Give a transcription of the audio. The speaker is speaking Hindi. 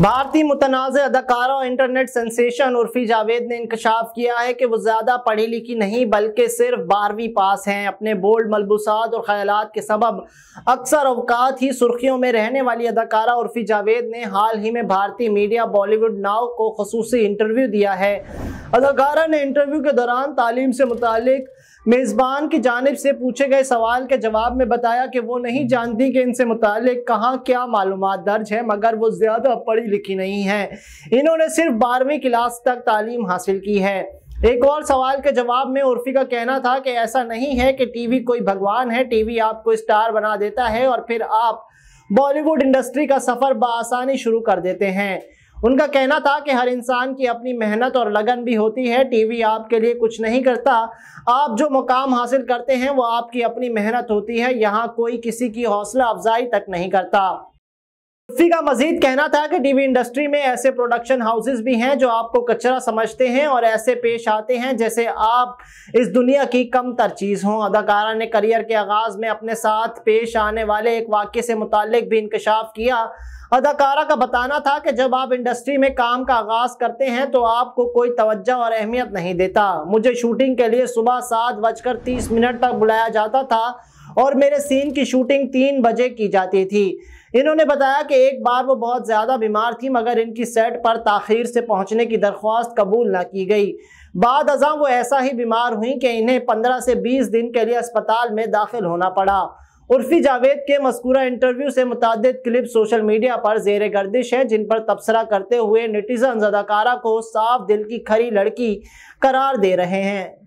भारतीय मुतनाज़ अदाकारा और इंटरनेट सेंसेशन उर्फी जावेद ने इंकशाफ किया है कि वो ज़्यादा पढ़ी लिखी नहीं बल्कि सिर्फ बारहवीं पास हैं अपने बोल्ड मलबूसात और ख्याल के सबब अक्सर अवकात ही सुर्खियों में रहने वाली अदाकारा उर्फी जावेद ने हाल ही में भारतीय मीडिया बॉलीवुड नाव को खसूस इंटरव्यू दिया है अदाकारा ने इंटरव्यू के दौरान तालीम से मुतक मेज़बान की जानब से पूछे गए सवाल के जवाब में बताया कि वो नहीं जानती कि इनसे मुतल कहाँ क्या मालूम दर्ज है मगर वो ज़्यादा पढ़ी लिखी नहीं है इन्होंने सिर्फ बारहवीं क्लास तक तालीम हासिल की है एक और सवाल के जवाब में उर्फी का कहना था कि ऐसा नहीं है कि टीवी कोई भगवान है टीवी आपको स्टार बना देता है और फिर आप बॉलीवुड इंडस्ट्री का सफ़र बसानी शुरू कर देते हैं उनका कहना था कि हर इंसान की अपनी मेहनत और लगन भी होती है टीवी आपके लिए कुछ नहीं करता आप जो मुकाम हासिल करते हैं वो आपकी अपनी मेहनत होती है यहाँ कोई किसी की हौसला अफजाई तक नहीं करता उसी का मजीद कहना था कि टीवी इंडस्ट्री में ऐसे प्रोडक्शन हाउसेस भी हैं जो आपको कचरा समझते हैं और ऐसे पेश आते हैं जैसे आप इस दुनिया की कम तर चीज़ हों अदाकारा ने करियर के आगाज़ में अपने साथ पेश आने वाले एक वाक्य से मुतक भी इंकशाफ किया अदाकारा का बताना था कि जब आप इंडस्ट्री में काम का आगाज करते हैं तो आपको कोई तवज्जो और अहमियत नहीं देता मुझे शूटिंग के लिए सुबह सात बजकर तीस मिनट तक बुलाया जाता था और मेरे सीन की शूटिंग तीन बजे की जाती थी इन्होंने बताया कि एक बार वो बहुत ज़्यादा बीमार थी मगर इनकी सेट पर ताखीर से पहुंचने की दरख्वास्त कबूल न की गई बाद अजा वो ऐसा ही बीमार हुई कि इन्हें पंद्रह से बीस दिन के लिए अस्पताल में दाखिल होना पड़ा उर्फी जावेद के मस्कूरा इंटरव्यू से मुतद क्लिप सोशल मीडिया पर जेर गर्दिश हैं जिन पर तबसरा करते हुए निटिजन अदाकारा को साफ दिल की खरी लड़की करार दे रहे हैं